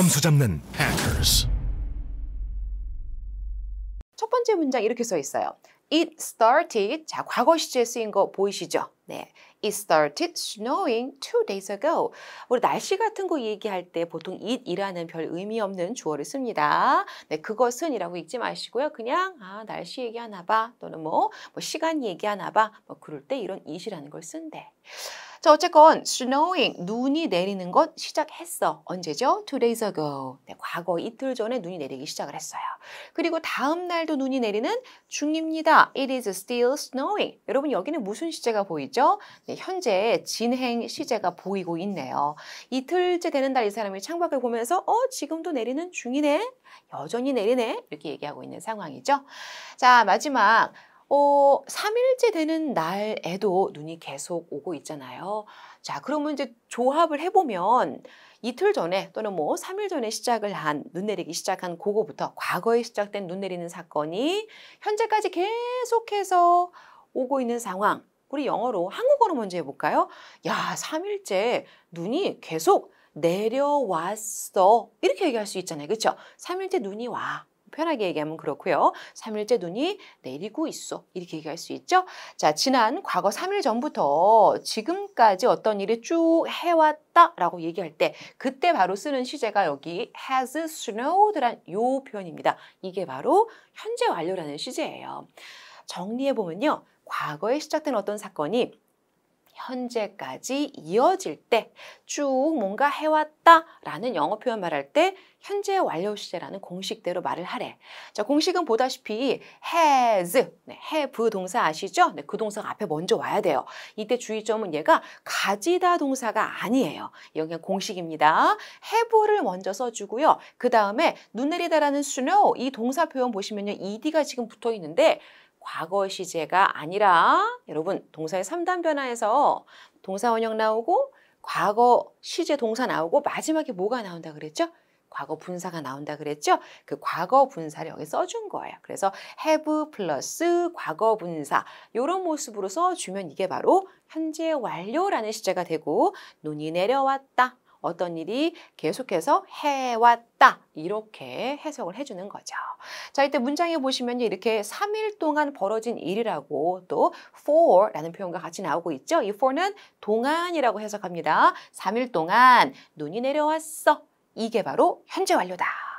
점수 잡는 hackers. 첫 번째 문장 이렇게 써 있어요. It started. 자, 과거 시제 쓰인 거 보이시죠? 네. It started snowing two days ago. 우리 날씨 같은 거 얘기할 때 보통 it이라는 별 의미 없는 주어를 씁니다. 네, 그것은 이라고 읽지 마시고요. 그냥 아, 날씨 얘기하나 봐. 또는 뭐, 뭐 시간 얘기하나 봐. 뭐 그럴 때 이런 it이라는 걸 쓴대. 자, 어쨌건 snowing, 눈이 내리는 것 시작했어. 언제죠? Two days ago. 네, 과거 이틀 전에 눈이 내리기 시작을 했어요. 그리고 다음 날도 눈이 내리는 중입니다. It is still snowing. 여러분 여기는 무슨 시제가 보이죠? 네, 현재 진행 시제가 보이고 있네요. 이틀째 되는 날 이 사람이 창밖을 보면서 어 지금도 내리는 중이네. 여전히 내리네. 이렇게 얘기하고 있는 상황이죠. 자 마지막 어, 3일째 되는 날에도 눈이 계속 오고 있잖아요. 자, 그러면 이제 조합을 해보면 이틀 전에 또는 뭐 3일 전에 시작을 한, 눈 내리기 시작한 그거부터 과거에 시작된 눈 내리는 사건이 현재까지 계속해서 오고 있는 상황. 우리 영어로, 한국어로 먼저 해볼까요? 야, 3일째 눈이 계속 내려왔어. 이렇게 얘기할 수 있잖아요. 그렇죠? 3일째 눈이 와. 편하게 얘기하면 그렇고요. 3일째 눈이 내리고 있어. 이렇게 얘기할 수 있죠. 자, 지난 과거 3일 전부터 지금까지 어떤 일이 쭉 해왔다 라고 얘기할 때 그때 바로 쓰는 시제가 여기 has snowed란 요 표현입니다. 이게 바로 현재 완료라는 시제예요. 정리해보면요. 과거에 시작된 어떤 사건이 현재까지 이어질 때 쭉 뭔가 해왔다라는 영어 표현 말할 때 현재 완료 시제라는 공식대로 말을 하래. 자, 공식은 보다시피 has, 네, have 그 동사 아시죠? 네, 그 동사가 앞에 먼저 와야 돼요. 이때 주의점은 얘가 가지다 동사가 아니에요. 여기 그 공식입니다. have를 먼저 써주고요. 그 다음에 눈 내리다라는 snow 이 동사 표현 보시면요. ed가 지금 붙어 있는데 과거 시제가 아니라 여러분 동사의 3단 변화에서 동사 원형 나오고 과거 시제 동사 나오고 마지막에 뭐가 나온다 그랬죠? 과거 분사가 나온다 그랬죠? 그 과거 분사를 여기 써준 거예요. 그래서 have 플러스 과거 분사 이런 모습으로 써주면 이게 바로 현재 완료라는 시제가 되고 눈이 내려왔다. 어떤 일이 계속해서 해왔다 이렇게 해석을 해주는 거죠. 자 이때 문장에 보시면 이렇게 3일 동안 벌어진 일이라고 또 for라는 표현과 같이 나오고 있죠. 이 for는 동안이라고 해석합니다. 3일 동안 눈이 내려왔어. 이게 바로 현재 완료다.